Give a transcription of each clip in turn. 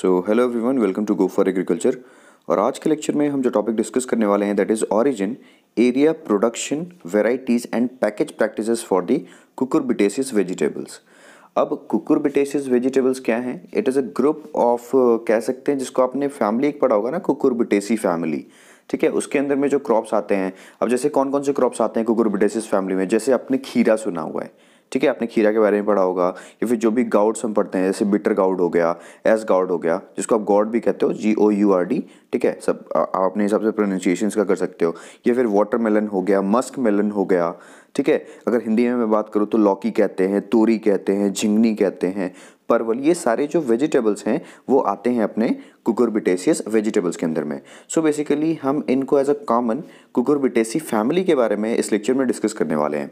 so hello everyone welcome to go for agriculture और आज के लेक्चर में हम जो टॉपिक डिस्कस करने वाले हैं that is origin area production varieties and package practice for the cucurbitaceous vegetables अब कुकुरबिटेसिस वेजिटेबल्स क्या हैं it is a group of कह सकते हैं जिसको आपने फैमिली एक पढ़ा होगा ना कुकुरबिटेसी फैमिली ठीक है उसके अंदर में जो क्रॉप्स आते हैं अब जैसे कौन कौन से क्रॉप्स आते हैं कुकुरबिटेसिस फैमिली में जैसे आपने खीरा सुना हुआ है ठीक है आपने खीरा के बारे में पढ़ा होगा या फिर जो भी गाउड्स हम पढ़ते हैं जैसे बिटर गाउड हो गया एस गाउड हो गया जिसको आप गॉड भी कहते हो G O U R D ठीक है सब आप अपने हिसाब से प्रोनाउंसिएशन का कर सकते हो या फिर वाटर मेलन हो गया मस्क मेलन हो गया ठीक है अगर हिंदी में मैं बात करूँ तो लौकी कहते हैं तोरी कहते हैं झिंगनी कहते हैं परवल ये सारे जो वेजिटेबल्स हैं वो आते हैं अपने कुकुरबिटेसियस वेजिटेबल्स के अंदर में सो so बेसिकली हम इनको as a common cucurbitaceae family के बारे में इस लेक्चर में डिस्कस करने वाले हैं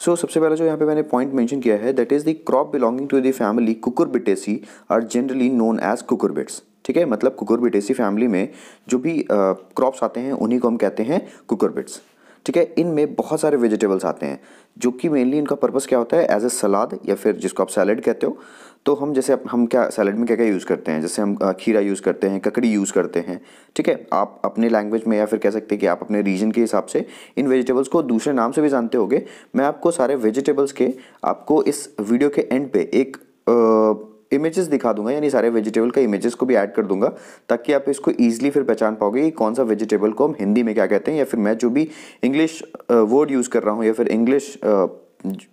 सो so, सबसे पहला जो यहाँ पे मैंने पॉइंट मेंशन किया है that is the crop belonging to the family cucurbitaceae are generally known as cucurbits ठीक है मतलब कुकुरबिटेसी फैमिली में जो भी क्रॉप्स uh, आते हैं उन्हीं को हम कहते हैं कुकुरबिट्स ठीक है इनमें बहुत सारे वेजिटेबल्स आते हैं जो कि मेनली इनका पर्पज़ क्या होता है एज ए सलाद या फिर जिसको आप सैलड कहते हो तो हम जैसे हम क्या सैलड में क्या क्या यूज़ करते हैं जैसे हम खीरा यूज़ करते हैं ककड़ी यूज़ करते हैं ठीक है आप अपने लैंग्वेज में या फिर कह सकते हैं कि आप अपने रीजन के हिसाब से इन वेजिटेबल्स को दूसरे नाम से भी जानते होगे मैं आपको सारे वेजिटेबल्स के आपको इस वीडियो के एंड पे एक आ, इमेजेस दिखा दूंगा यानी सारे वेजिटेबल का इमेजेस को भी ऐड कर दूंगा ताकि आप इसको ईजिली फिर पहचान पाओगे कि कौन सा वेजिटेबल को हम हिंदी में क्या कहते हैं या फिर मैं जो भी इंग्लिश वर्ड यूज़ कर रहा हूँ या फिर इंग्लिश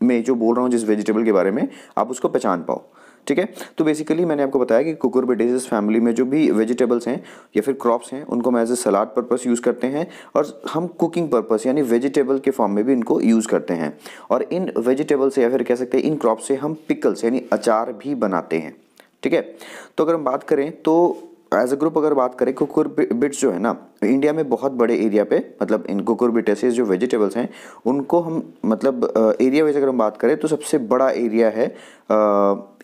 में जो बोल रहा हूँ जिस वेजिटेबल के बारे में आप उसको पहचान पाओ ठीक है तो बेसिकली मैंने आपको बताया कि कुकुरबिटेजिस फैमिली में जो भी वेजिटेबल्स हैं या फिर क्रॉप्स हैं उनको हम as a salad purpose use करते हैं और हम कुकिंग पर्पज यानी वेजिटेबल के फॉर्म में भी इनको यूज़ करते हैं और इन वेजिटेबल से या फिर कह सकते हैं इन क्रॉप से हम पिकल्स यानी अचार भी बनाते हैं ठीक है तो अगर हम बात करें तो एज अ ग्रुप अगर बात करें कुकुर बिट्स जो है ना इंडिया में बहुत बड़े एरिया पे मतलब इन कुकुर बिटेसिस जो वेजिटेबल्स हैं उनको हम मतलब एरिया वाइज अगर हम बात करें तो सबसे बड़ा एरिया है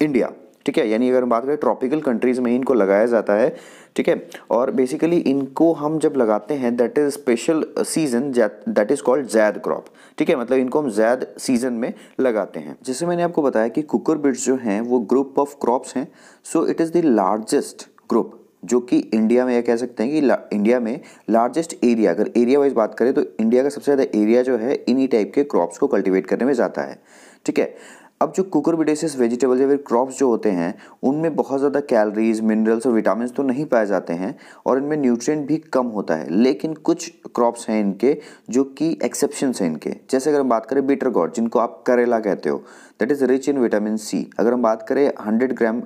इंडिया ठीक है यानी अगर हम बात करें ट्रॉपिकल कंट्रीज़ में इनको लगाया जाता है ठीक है और बेसिकली इनको हम जब लगाते हैं that is special season that is called zaid crop ठीक है मतलब इनको हम जैद सीजन में लगाते हैं जैसे मैंने आपको बताया कि कुकर बिट्स जो हैं वो ग्रुप ऑफ क्रॉप्स हैं so it is the largest group जो कि इंडिया में यह कह सकते हैं कि इंडिया में लार्जेस्ट एरिया अगर एरिया वाइज बात करें तो इंडिया का सबसे ज़्यादा एरिया जो है इन्हीं टाइप के क्रॉप्स को कल्टिवेट करने में जाता है ठीक है अब जो कुकुरबिडेसिस वेजिटेबल्स या फिर क्रॉप्स जो होते हैं उनमें बहुत ज़्यादा कैलरीज मिनरल्स और विटामिन तो नहीं पाए जाते हैं और इनमें न्यूट्रिएंट भी कम होता है लेकिन कुछ क्रॉप्स हैं इनके जो कि एक्सेप्शन हैं इनके जैसे अगर हम बात करें बीटर गॉड जिनको आप करेला कहते हो that is rich in vitamin C अगर हम बात करें हंड्रेड ग्राम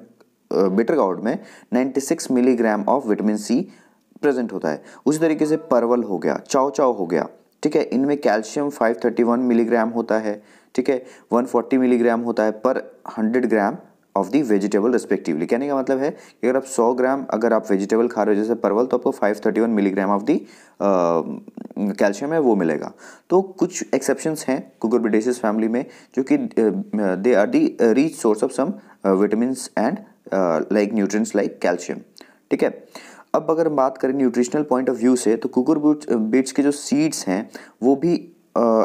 बिटर गाउट में 96 milligram of vitamin C present होता है उसी तरीके से परवल हो गया चाव चाव हो गया ठीक है इनमें कैल्शियम 531 मिलीग्राम होता है ठीक है 140 मिलीग्राम होता है पर 100 gram of the vegetable respectively कहने का मतलब है कि अगर आप 100 ग्राम अगर आप वेजिटेबल खा रहे हो जैसे परवल तो आपको 531 मिलीग्राम ऑफ दी कैल्शियम है वो मिलेगा तो कुछ एक्सेप्शंस हैं कुकुरबिडेसिस फैमिली में जो कि they are the rich source of some vitamin and like nutrients like calcium ठीक है अब अगर हम बात करें न्यूट्रिशनल पॉइंट ऑफ व्यू से तो कुकर बीट्स के जो सीड्स हैं वो भी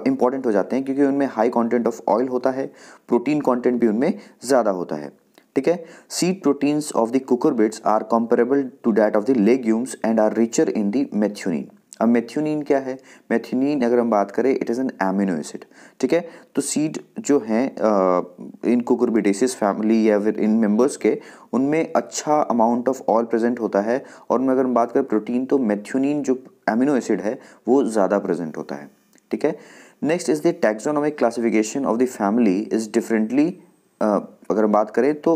इम्पॉर्टेंट uh, हो जाते हैं क्योंकि उनमें हाई कॉन्टेंट ऑफ ऑयल होता है प्रोटीन कॉन्टेंट भी उनमें ज़्यादा होता है ठीक है seed proteins of the cucurbits are comparable to that of the legumes and are richer in the methionine अब मेथ्यूनिन क्या है मेथ्यूनिन अगर हम बात करें it is an amino acid ठीक है तो सीड जो हैं इन कुकुरबिटेसिस फैमिली या फिर इन मेंबर्स के उनमें अच्छा अमाउंट ऑफ ऑल प्रेजेंट होता है और उनमें अगर हम बात करें प्रोटीन तो मेथ्यूनिन जो एमिनो एसिड है वो ज़्यादा प्रेजेंट होता है ठीक है next is the taxonomic classification of the family is differently अगर हम बात करें तो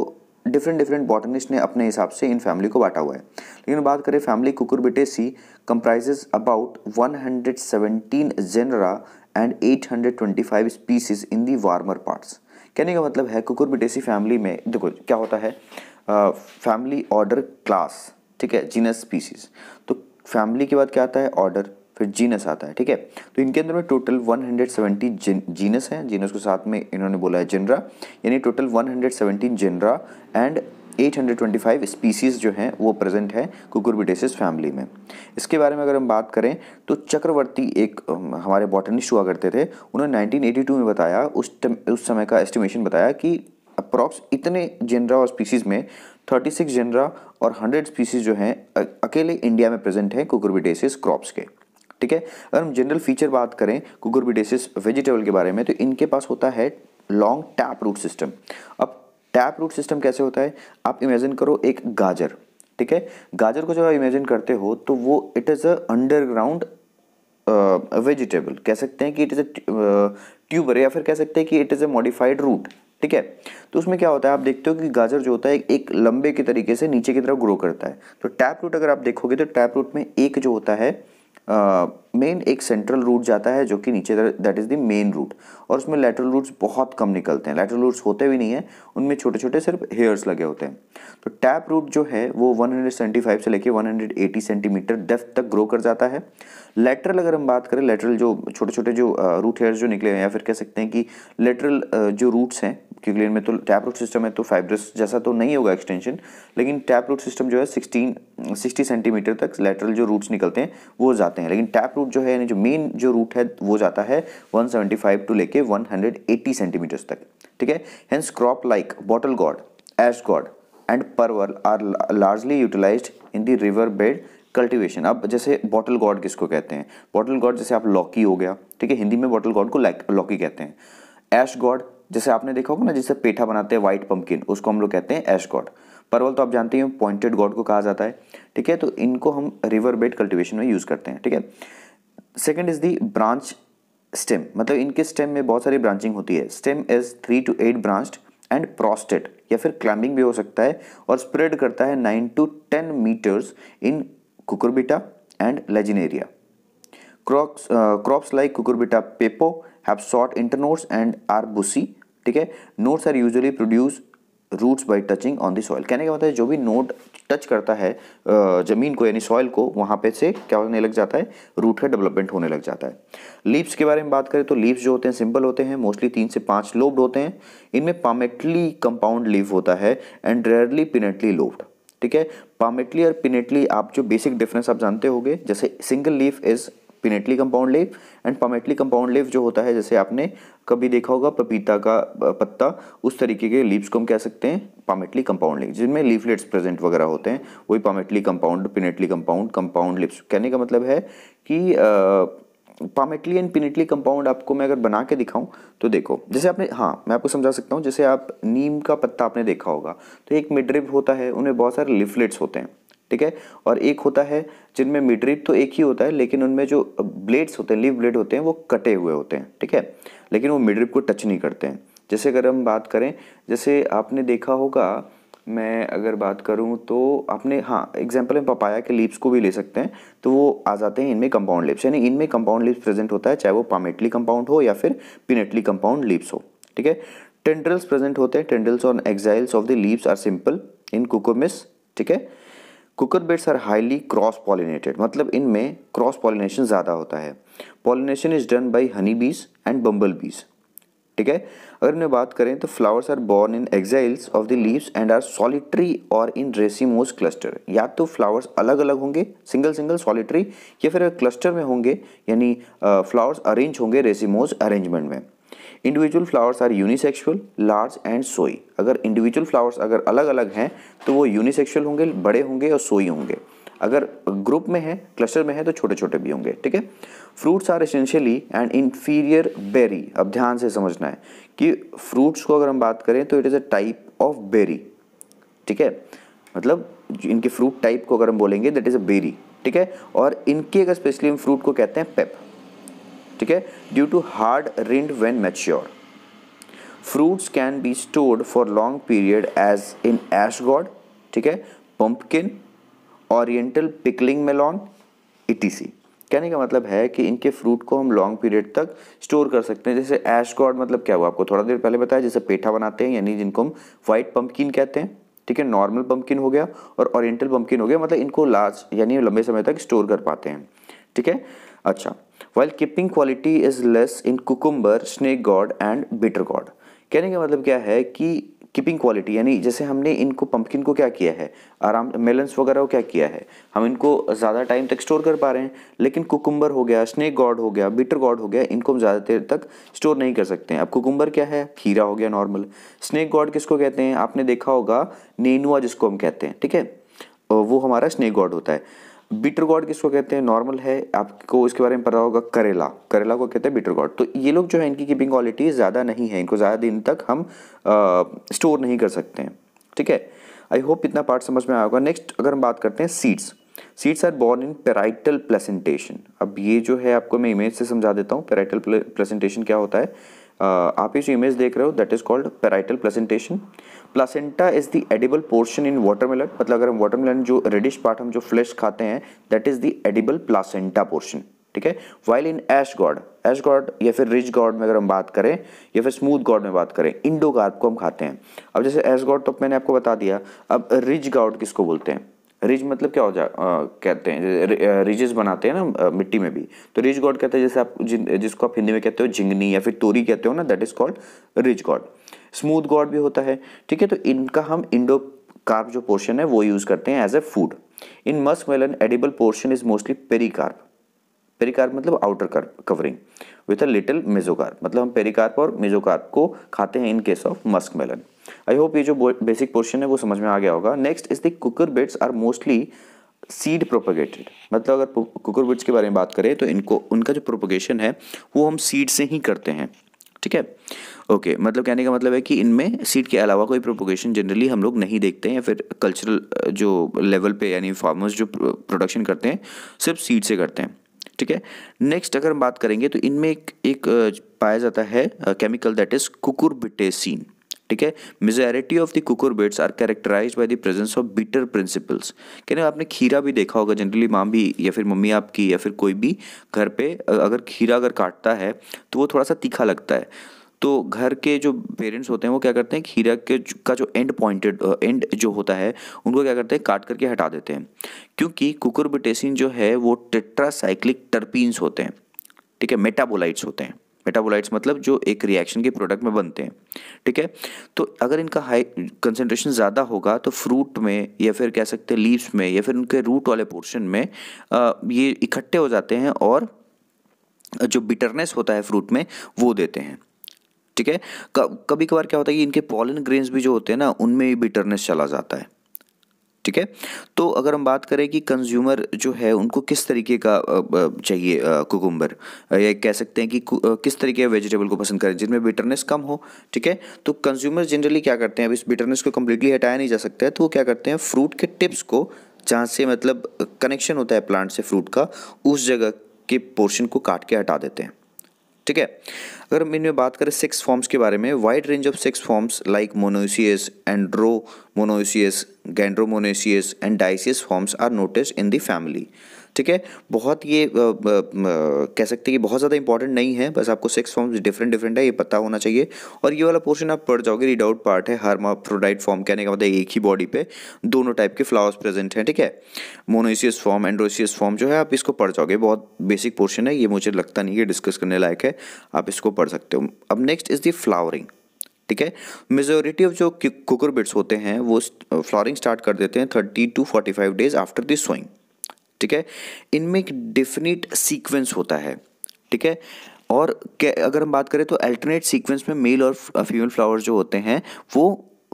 डिफरेंट डिफरेंट बॉटनिस्ट ने अपने हिसाब से इन फैमिली को बांटा हुआ है लेकिन बात करें family cucurbitaceae comprises about 117 genera and 825 species in the warmer parts कहने का मतलब है कुकुरबिटेसी फैमिली में देखो क्या होता है फैमिली ऑर्डर क्लास ठीक है जीनस स्पीसीज तो फैमिली के बाद क्या आता है ऑर्डर फिर जीनस आता है ठीक है तो इनके अंदर में टोटल 170 जिन, जीनस हैं जीनस के साथ में इन्होंने बोला है जेनरा यानी टोटल 117 जेनरा एंड 825 स्पीसीज जो हैं वो प्रेजेंट है कुकुरबिटेसिस फैमिली में इसके बारे में अगर हम बात करें तो चक्रवर्ती एक हमारे बॉटनिस्ट हुआ करते थे उन्होंने नाइनटीन में बताया उस उस समय का एस्टिमेशन बताया कि अप्रॉक्स इतने जेनरा और स्पीसीज़ में 36 जेनरा और 100 स्पीसीज़ जो हैं अकेले इंडिया में प्रेजेंट हैं कुकुरबिटेसिस क्रॉप्स के ठीक है अगर हम जनरल फीचर बात करें कुकुरबिडेसिस वेजिटेबल के बारे में तो इनके पास होता है लॉन्ग टैप रूट सिस्टम अब टैप रूट सिस्टम कैसे होता है आप इमेजिन करो एक गाजर ठीक है गाजर को जब आप इमेजिन करते हो तो वो it is a underground vegetable कह सकते हैं कि इट इज़ अ ट्यूबर या फिर कह सकते हैं कि it is a modified root ठीक है तो उसमें क्या होता है आप देखते हो कि गाजर जो होता है एक लंबे के तरीके से नीचे की तरफ ग्रो करता है तो टैप रूट अगर आप देखोगे तो टैप रूट में एक जो होता है मेन एक सेंट्रल रूट जाता है जो कि नीचे that is the main root और उसमें लेटरल रूट्स बहुत कम निकलते हैं लेटरल रूट्स होते भी नहीं हैं उनमें छोटे छोटे सिर्फ हेयर्स लगे होते हैं तो टैप रूट जो है वो 175 से लेके 180 सेंटीमीटर डेफ्थ तक ग्रो कर जाता है लेटरल अगर हम बात करें लेटरल जो छोटे छोटे जो रूट हेयर्स जो निकले हैं या फिर कह सकते हैं कि लेटरल जो रूट्स हैं क्योंकि इनमें तो टैप रूट सिस्टम है तो फाइब्रस जैसा तो नहीं होगा एक्सटेंशन लेकिन टैप रूट सिस्टम जो है सिक्सटीन सिक्सटी सेंटीमीटर तक लेटरल जो रूट्स निकलते हैं वो जाते हैं लेकिन टैप रूट जो है यानी जो मेन जो रूट है वो जाता है वन सेवेंटी फाइव टू लेके वन हंड्रेड एट्टी सेंटीमीटर्स तक ठीक है hence crop like bottle gourd ash gourd and parwal are largely utilise in the river bed cultivation अब जैसे बॉटल गॉड किसको कहते हैं बॉटल गॉड जैसे आप लॉकी हो गया ठीक है हिंदी में बॉटल गॉड को लॉकी कहते हैं एश गॉड जैसे आपने देखा होगा ना जिसे पेठा बनाते हैं व्हाइट पम्पकिन उसको हम लोग कहते हैं एश गॉड परवल तो आप जानते हैं पॉइंटेड गॉड को कहा जाता है ठीक है तो इनको हम रिवर बेड कल्टिवेशन में यूज़ करते हैं ठीक है second is the branch stem मतलब इनके स्टेम में बहुत सारी ब्रांचिंग होती है stem is three to eight branch and prostrate या फिर क्लाइंबिंग भी हो सकता है और स्प्रेड करता है nine to ten metres in Cucurbita and Lagenaria crops crops like Cucurbita pepo have short internodes and bushy ठीक है nodes are usually produce roots by touching on the soil कहने का मतलब जो भी नोट टच करता है ज़मीन को यानी सॉइल को वहाँ पे से क्या होने लग जाता है रूट का डेवलपमेंट होने लग जाता है लीव्स के बारे में बात करें तो लीव्स जो होते हैं सिंपल होते हैं मोस्टली तीन से पाँच लोब्ड होते हैं इनमें पामेटली कंपाउंड लीव होता है एंड रेयरली पिनेटली लोब्ड ठीक है पामेटली और पिनेटली आप जो बेसिक डिफरेंस आप जानते होंगे जैसे single leaf is pinnately compound leaf and palmately compound leaves जो होता है जैसे आपने कभी देखा होगा पपीता का पत्ता उस तरीके के लीव्स को हम कह सकते हैं पामेटली कंपाउंड लीव जिनमें लीफलेट्स प्रेजेंट वगैरह होते हैं वही palmately compound pinnately compound compound leaves कहने का मतलब है कि पामेटली एंड पिनेटली कंपाउंड आपको मैं अगर बना के दिखाऊं तो देखो जैसे आपने हाँ मैं आपको समझा सकता हूँ जैसे आप नीम का पत्ता आपने देखा होगा तो एक मिड्रिप होता है उनमें बहुत सारे लिफलेट्स होते हैं ठीक है और एक होता है जिनमें मिडरिप तो एक ही होता है लेकिन उनमें जो ब्लेड्स होते हैं लीव ब्लेड होते हैं वो कटे हुए होते हैं ठीक है लेकिन वो मिडरिप को टच नहीं करते हैं जैसे अगर हम बात करें जैसे आपने देखा होगा मैं अगर बात करूं तो आपने हाँ एग्जांपल में पपाया के लीव्स को भी ले सकते हैं तो वो आ जाते हैं इनमें कंपाउंड लिप्स यानी इनमें कंपाउंड लिप्स प्रेजेंट होता है चाहे वो पामेटली कंपाउंड हो या फिर पिनेटली कंपाउंड लिप्स हो ठीक है टेंड्रल्स प्रेजेंट होते हैं टेंडल्स और axils of the leaves are simple in Cucumis ठीक है cucurbits are highly cross pollinated मतलब इनमें क्रॉस पॉलिनेशन ज़्यादा होता है pollination is done by honey bees and बम्बल बीज ठीक है अगर मैं बात करें तो flowers are borne in axils of the leaves and are solitary और इन रेसिमोज क्लस्टर या तो फ्लावर्स अलग अलग होंगे सिंगल सिंगल सॉलिट्री या फिर क्लस्टर में होंगे यानी फ्लावर्स अरेंज होंगे रेसिमोज अरेंजमेंट में individual flowers are unisexual large and showy अगर इंडिविजुअल फ्लावर्स अगर अलग अलग हैं तो वो यूनिसेक्सुअल होंगे बड़े होंगे और सोई होंगे अगर ग्रुप में है क्लस्टर में है तो छोटे छोटे भी होंगे ठीक है fruits are essentially and inferior berry अब ध्यान से समझना है कि फ्रूट्स को अगर हम बात करें तो it is a type of berry ठीक है मतलब इनके फ्रूट टाइप को अगर हम बोलेंगे दैट इज़ अ बेरी ठीक है और इनके अगर स्पेशली हम फ्रूट को कहते हैं पेप ठीक है due to hard rind when mature fruits can be stored for long period as in ash gourd ठीक है pumpkin oriental pickling melon etc कहने का मतलब है कि इनके फ्रूट को हम लॉन्ग पीरियड तक स्टोर कर सकते हैं जैसे एश गॉड मतलब क्या हुआ आपको थोड़ा देर पहले बताया जैसे पेठा बनाते हैं यानी जिनको हम वाइट पंपकिन कहते हैं ठीक है नॉर्मल पंपकिन हो गया और ओरिएंटल पंपकिन हो गया मतलब इनको लार्ज यानी लंबे समय तक स्टोर कर पाते हैं ठीक है अच्छा while keeping quality is less in cucumber snake gourd and bitter gourd कहने का मतलब क्या है कि कीपिंग क्वालिटी यानी जैसे हमने इनको पंपकिन को क्या किया है आराम मेलन्स वगैरह को क्या किया है हम इनको ज़्यादा टाइम तक स्टोर कर पा रहे हैं लेकिन कुकुम्बर हो गया स्नेक गॉड हो गया बिटर गॉड हो गया इनको हम ज़्यादा देर तक स्टोर नहीं कर सकते हैं अब कुकुम्बर क्या है खीरा हो गया नॉर्मल स्नेक गॉड किसको कहते हैं आपने देखा होगा नेनुआ जिसको हम कहते हैं ठीक है वो हमारा स्नेक गॉड होता है बीटर गॉड किसको कहते हैं नॉर्मल है आपको इसके बारे में पता होगा करेला करेला को कहते हैं बीटर गॉड तो ये लोग जो है इनकी कीपिंग क्वालिटी ज़्यादा नहीं है इनको ज़्यादा दिन तक हम स्टोर नहीं कर सकते हैं ठीक है आई होप इतना पार्ट समझ में आया होगा नेक्स्ट अगर हम बात करते हैं seeds seeds are borne in parietal placentation अब ये जो है आपको मैं इमेज से समझा देता हूँ पेराइटल प्लेसेंटेशन क्या होता है आप ये जो इमेज देख रहे हो that is called parietal placentation placenta is the edible portion in watermelon मतलब अगर हम वाटरमेलन जो रेडिश पार्ट हम जो फ्लेश खाते हैं that is the edible placenta portion ठीक है while in ash gourd ash gourd या फिर रिच गॉड में अगर हम बात करें या फिर स्मूथ गॉड में बात करें इंडो गार्ड को हम खाते हैं अब जैसे एश गॉड तो मैंने आपको बता दिया अब रिच गॉड किसको बोलते हैं रिज मतलब क्या हो जा आ, कहते हैं रिजेस बनाते हैं ना मिट्टी में भी तो रिज गॉड कहते हैं जैसे आप जिन जिसको आप हिंदी में कहते हो झिंगनी या फिर तोरी कहते हो ना that is called ridge gourd smooth gourd भी होता है ठीक है तो इनका हम इंडो कार्प जो पोर्शन है वो यूज़ करते हैं as a food in musk melon edible portion is mostly peri pericarp मतलब outer carp covering with a little mesocarp मतलब हम पेरिकार्प और मेजोकार्प को खाते हैं in case of musk melon I hope ये जो बेसिक पोर्शन है वो समझ में आ गया होगा next is the cucurbits are mostly seed propagated मतलब अगर कुकर बिट्स के बारे में बात करें तो इनको उनका जो प्रोपोगेशन है वो हम सीड से ही करते हैं ठीक है ओके okay, मतलब कहने का मतलब है कि इनमें सीड के अलावा कोई प्रोपोगेशन जनरली हम लोग नहीं देखते हैं या फिर कल्चरल जो लेवल पे यानी फार्मर्स जो प्रोडक्शन करते हैं सिर्फ सीड से करते हैं ठीक है नेक्स्ट अगर हम बात करेंगे तो इनमें एक एक पाया जाता है केमिकल दैट इज़ कुकुरबिटेसिन ठीक है majority of the cucurbits are characterise by the presence of bitter principles कहने आपने खीरा भी देखा होगा जनरली माम भी या फिर मम्मी आपकी या फिर कोई भी घर पे अगर खीरा अगर काटता है तो वो थोड़ा सा तीखा लगता है तो घर के जो पेरेंट्स होते हैं वो क्या करते हैं खीरा के का जो एंड पॉइंटेड एंड जो होता है उनको क्या करते हैं काट करके हटा देते हैं क्योंकि कुकुरबिटेसिन जो है वो टेट्रासाइक्लिक टर्पीन्स होते हैं ठीक है मेटाबोलाइट्स होते हैं मेटाबोलाइट्स मतलब जो एक रिएक्शन के प्रोडक्ट में बनते हैं ठीक है तो अगर इनका हाई कंसनट्रेशन ज़्यादा होगा तो फ्रूट में या फिर कह सकते हैं लीव्स में या फिर उनके रूट वाले पोर्शन में ये इकट्ठे हो जाते हैं और जो बिटरनेस होता है फ्रूट में वो देते हैं ठीक है कभी कभार क्या होता है कि इनके पॉलन ग्रेन्स भी जो होते हैं ना उनमें बिटरनेस चला जाता है ठीक है तो अगर हम बात करें कि कंज्यूमर जो है उनको किस तरीके का चाहिए कुकुम्बर या कह सकते हैं कि किस तरीके का वेजिटेबल को पसंद करें जिनमें बिटरनेस कम हो ठीक है तो कंज्यूमर जनरली क्या करते हैं अब इस बिटरनेस को कम्प्लीटली हटाया नहीं जा सकता है तो वो क्या करते हैं फ्रूट के टिप्स को जहाँ से मतलब कनेक्शन होता है प्लांट से फ्रूट का उस जगह के पोर्शन को काट के हटा देते हैं ठीक है अगर हम इनमें बात करें सेक्स फॉर्म्स के बारे में wide range of sex forms like monoecious andro monoecious गेंड्रोमोनोसियस and dioecious forms are notice in the family ठीक है बहुत ये आ, आ, आ, कह सकते हैं कि बहुत ज़्यादा इंपॉर्टेंट नहीं है बस आपको सिक्स फॉर्म्स डिफरेंट डिफरेंट है ये पता होना चाहिए और ये वाला पोर्शन आप पढ़ जाओगे रीड आउट पार्ट है हार्माफ्रोडाइट फॉर्म कहने का मतलब एक ही बॉडी पे दोनों टाइप के फ्लावर्स प्रेजेंट हैं ठीक है मोनोसियस फॉर्म एंड्रोसियस फॉर्म जो है आप इसको पढ़ जाओगे बहुत बेसिक पोर्शन है ये मुझे लगता नहीं है डिस्कस करने लायक है आप इसको पढ़ सकते हो अब नेक्स्ट इज़ द फ्लावरिंग ठीक है मेजोरिटी ऑफ जो कुकर बिट्स होते हैं वो फ्लॉरिंग स्टार्ट कर देते हैं thirty to forty five days after this sowing ठीक है इनमें एक डिफिनिट सीक्वेंस होता है ठीक है और अगर हम बात करें तो अल्टरनेट सीक्वेंस में मेल और फीमेल फ्लावर्स जो होते हैं वो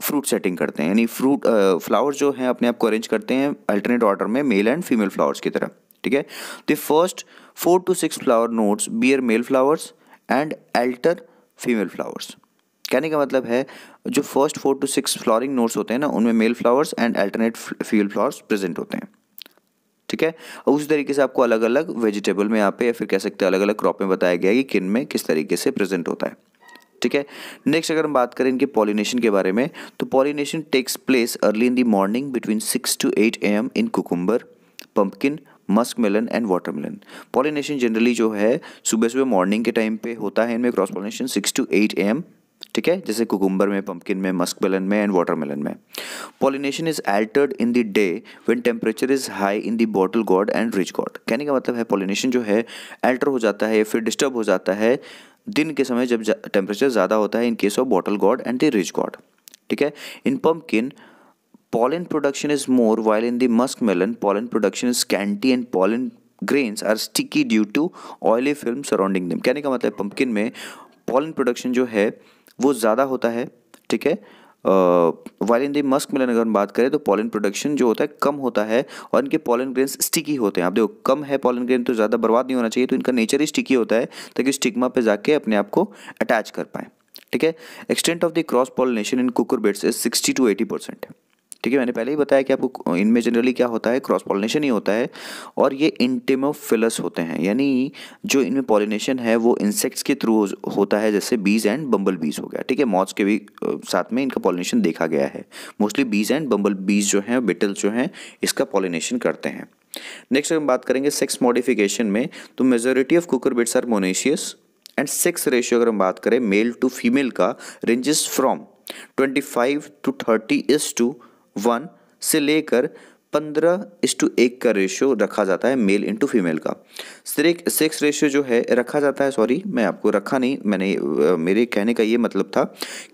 फ्रूट सेटिंग करते हैं यानी फ्रूट फ्लावर्स जो हैं अपने आप को अरेंज करते हैं अल्टरनेट ऑर्डर में मेल एंड फीमेल फ्लावर्स की तरह ठीक है the first four to six flower nodes bear male flowers and alter female flowers कहने का मतलब है जो first four to six flowering nodes होते हैं ना उनमें male flowers and alternate female flowers present होते हैं ठीक है और उसी तरीके से आपको अलग अलग वेजिटेबल में यहाँ पे या फिर कह सकते हैं अलग अलग क्रॉप में बताया गया है कि किन में किस तरीके से प्रेजेंट होता है ठीक है नेक्स्ट अगर हम बात करें इनके पॉलिनेशन के बारे में तो pollination takes place early in the morning between six to eight A M in cucumber pumpkin musk melon and water melon pollination generally जो है सुबह सुबह मॉर्निंग के टाइम पे होता है इनमें cross pollination six to eight A M ठीक है जैसे कुकुम्बर में पंपकिन में मेलन में एंड वाटरमेलन में pollination is altered in the day when temperature is high in the bottle gourd and ridge gourd कहने का मतलब है पॉलिनेशन जो है एल्टर हो जाता है या फिर डिस्टर्ब हो जाता है दिन के समय जब टेम्परेचर ज़्यादा होता है in case of bottle gourd and the ridge gourd ठीक है in pumpkin production is more while in the musk melon pollen production is scanty and pollen grains are sticky due to oily film surrounding them कहने का मतलब pumpkin में pollen production जो है वो ज़्यादा होता है ठीक है वाइल इन दी मस्क मिलन अगर हम बात करें तो पॉलन प्रोडक्शन जो होता है कम होता है और इनके पॉलन ग्रेन स्टिकी होते हैं आप देखो कम है पॉलन ग्रेन तो ज़्यादा बर्बाद नहीं होना चाहिए तो इनका नेचर ही स्टिकी होता है ताकि स्टिग्मा पे जाके अपने आप को अटैच कर पाएँ ठीक है extent of the cross pollination in cucurbits is sixty to eighty percent है ठीक है मैंने पहले ही बताया कि आपको इनमें जनरली क्या होता है क्रॉस पॉलिनेशन ही होता है और ये इंटेमोफिलस होते हैं यानी जो इनमें पॉलिनेशन है वो इंसेक्ट्स के थ्रू होता है जैसे बीज एंड बम्बल बीज हो गया ठीक है मॉथ्स के भी साथ में इनका पॉलिनेशन देखा गया है मोस्टली बीज एंड बम्बल बीज जो हैं बिटल्स जो हैं इसका पॉलिनेशन करते हैं नेक्स्ट हम बात करेंगे सेक्स मॉडिफिकेशन में तो majority of cucurbits are monoecious and sex ratio अगर हम बात करें मेल टू फीमेल का ranges from twenty five to thirty is to one से लेकर पंद्रह इस टू एक का रेशियो रखा जाता है मेल इंटू फीमेल का सिर्फ सेक्स रेशियो जो है रखा जाता है सॉरी मैं आपको रखा नहीं मैंने मेरे कहने का ये मतलब था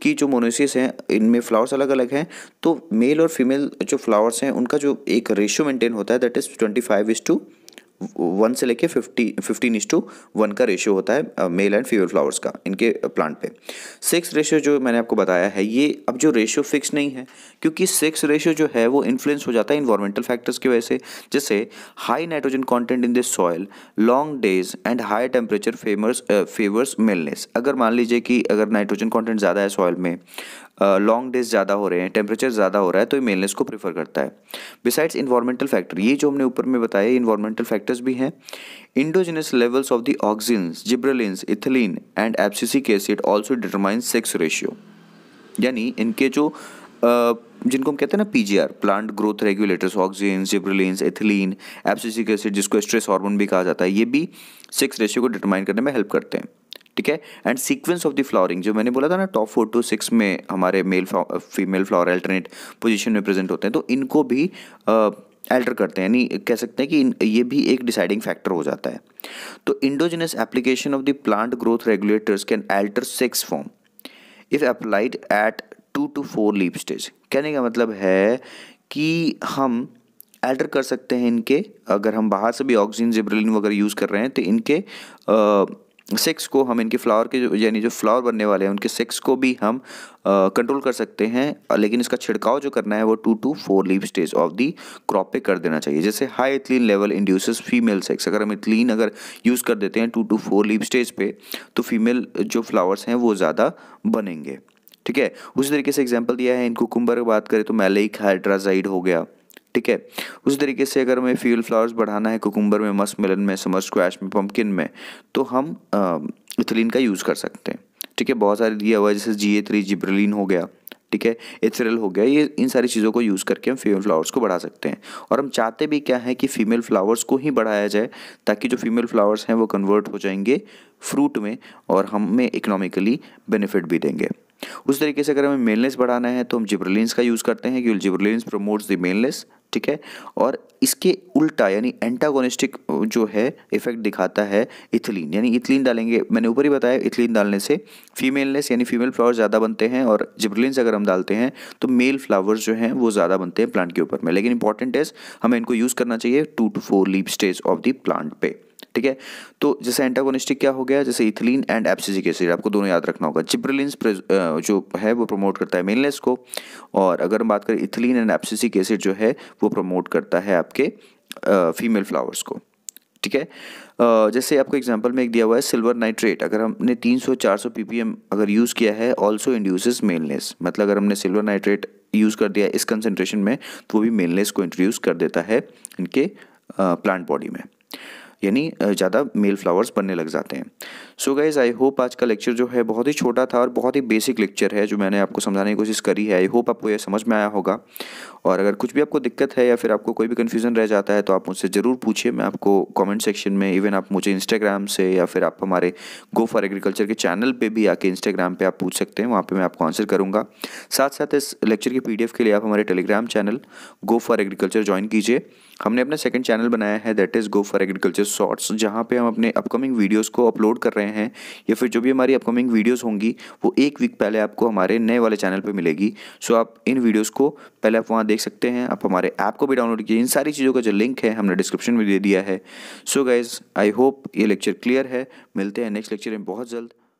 कि जो मोनोसिस हैं इनमें फ्लावर्स अलग अलग हैं तो मेल और फीमेल जो फ्लावर्स हैं उनका जो एक रेशियो मेंटेन होता है that is twenty five is to one से लेके fifty fifteen is to one का रेशियो होता है मेल एंड फीमेल फ्लावर्स का इनके प्लांट uh, पे सेक्स रेशियो जो मैंने आपको बताया है ये अब जो रेशियो फिक्स नहीं है क्योंकि सेक्स रेशियो जो है वो इन्फ्लुएंस हो जाता है इन्वायरमेंटल फैक्टर्स की वजह से जैसे high nitrogen content in this soil long days and high temperature favours favours maleness अगर मान लीजिए कि अगर नाइट्रोजन कॉन्टेंट ज़्यादा है सॉयल में लॉन्ग डेज ज़्यादा हो रहे हैं टेम्परेचर ज़्यादा हो रहा है तो ये मेलनेस को प्रीफर करता है बिसाइड्स इन्वायरमेंटल फैक्टर ये जो हमने ऊपर में बताया इन्वायरमेंटल फैक्टर्स भी हैं endogenous levels of the auxin gibberellins ethylene and abscisic acid also determine sex ratio यानी इनके जो जिनको हम कहते हैं ना PGR plant growth regulators auxin gibberellins ethylene abscisic acid जिसको स्ट्रेस हार्मोन भी कहा जाता है ये भी सेक्स रेशियो को डिटरमाइन करने में हेल्प करते हैं ठीक है and sequence of the flowering जो मैंने बोला था ना टॉप फोर टू सिक्स में हमारे male female flower alternate position में प्रेजेंट होते हैं तो इनको भी एल्टर uh, करते हैं यानी कह सकते हैं कि ये भी एक डिसाइडिंग फैक्टर हो जाता है तो endogenous application of the plant growth regulators can alter sex form if applied at two to four leaf stage कहने का मतलब है कि हम एल्टर कर सकते हैं इनके अगर हम बाहर से भी ऑक्सीजन जिब्रेलिन वगैरह यूज़ कर रहे हैं तो इनके आ, uh, सेक्स को हम इनके फ्लावर के जो यानी जो फ्लावर बनने वाले हैं उनके सेक्स को भी हम कंट्रोल कर सकते हैं लेकिन इसका छिड़काव जो करना है वो two to four leave stage of the crop पे कर देना चाहिए जैसे high ethylene level induces female sex अगर हम इथिलीन अगर यूज़ कर देते हैं two to four leave stage पे तो फीमेल जो फ्लावर्स हैं वो ज़्यादा बनेंगे ठीक है उसी तरीके से एग्जाम्पल दिया है इनको कुंभर बात करें तो मैलिक हाइड्राजाइड हो गया ठीक है उस तरीके से अगर हमें फ्यूल फ्लावर्स बढ़ाना है कुकुम्बर में मस्क मिलन में समर स्क्वैश में पम्पकिन में तो हम इथिलीन का यूज़ कर सकते हैं ठीक है बहुत सारे दिया हुआ है जैसे जी ए थ्री जिब्रलिन हो गया ठीक है एथरल हो गया ये इन सारी चीज़ों को यूज़ करके हम फीमेल फ्लावर्स को बढ़ा सकते हैं और हम चाहते भी क्या है कि फीमेल फ्लावर्स को ही बढ़ाया जाए ताकि जो फीमेल फ्लावर्स हैं वो कन्वर्ट हो जाएंगे फ्रूट में और हमें इकोनॉमिकली बेनिफिट भी देंगे उस तरीके से अगर हमें मेलनेस बढ़ाना है तो हम जिब्रलिन का यूज़ करते हैं क्योंकि जिब्रलिन प्रमोट्स द मेलनेस ठीक है और इसके उल्टा यानी एंटागोनिस्टिक जो है इफेक्ट दिखाता है इथिलीन यानी इथिलीन डालेंगे मैंने ऊपर ही बताया इथिलीन डालने से फीमेलनेस यानी फीमेल फ्लावर्स ज़्यादा बनते हैं और जिब्रिलिन्स अगर हम डालते हैं तो मेल फ्लावर्स जो हैं वो ज़्यादा बनते हैं प्लांट के ऊपर में लेकिन इंपॉर्टेंट है हमें इनको यूज़ करना चाहिए two to four leaf stage of the plant पे ठीक है तो जैसे एंटागोनिस्टिक क्या हो गया जैसे इथिलीन एंड एप्सिजिक एसिड आपको दोनों याद रखना होगा जिब्रिलिन जो है वो प्रमोट करता है मेनलेस को और अगर हम बात करें इथिलीन एंड एप्सिजिक एसिड जो है वो प्रमोट करता है आपके फीमेल फ्लावर्स को ठीक है जैसे आपको एग्जांपल में एक दिया हुआ है सिल्वर नाइट्रेट अगर हमने 300-400 ppm अगर यूज़ किया है ऑल्सो इंड्यूसेस मेलनेस मतलब अगर हमने सिल्वर नाइट्रेट यूज़ कर दिया इस कंसनट्रेशन में तो वो भी मेलनेस को इंट्रोड्यूस कर देता है इनके प्लांट बॉडी में यानी ज़्यादा मेल फ्लावर्स बनने लग जाते हैं सो गाइज आई होप आज का लेक्चर जो है बहुत ही छोटा था और बहुत ही बेसिक लेक्चर है जो मैंने आपको समझाने की कोशिश करी है आई होप आपको यह समझ में आया होगा और अगर कुछ भी आपको दिक्कत है या फिर आपको कोई भी कन्फ्यूजन रह जाता है तो आप मुझसे ज़रूर पूछिए मैं आपको कॉमेंट सेक्शन में इवन आप मुझे इंस्टाग्राम से या फिर आप हमारे गो फॉर एग्रीकल्चर के चैनल पर भी आके इंस्टाग्राम पर आप पूछ सकते हैं वहाँ पर मैं आपको आंसर करूँगा साथ साथ इस लेक्चर की एफ के लिए आप हमारे Telegram channel go for agriculture join कीजिए हमने अपना सेकेंड चैनल बनाया है that is go for agriculture shorts जहाँ पर हम अपने अपकमिंग वीडियोज़ को अपलोड कर रहे हैं हैं या फिर जो भी हमारी अपकमिंग वीडियोस होंगी वो एक वीक पहले आपको हमारे नए वाले चैनल पर मिलेगी सो आप इन वीडियोस को पहले आप वहाँ देख सकते हैं आप हमारे ऐप को भी डाउनलोड कीजिए इन सारी चीज़ों का जो लिंक है हमने डिस्क्रिप्शन में दे दिया है सो गाइज आई होप ये लेक्चर क्लियर है मिलते हैं नेक्स्ट लेक्चर में बहुत जल्द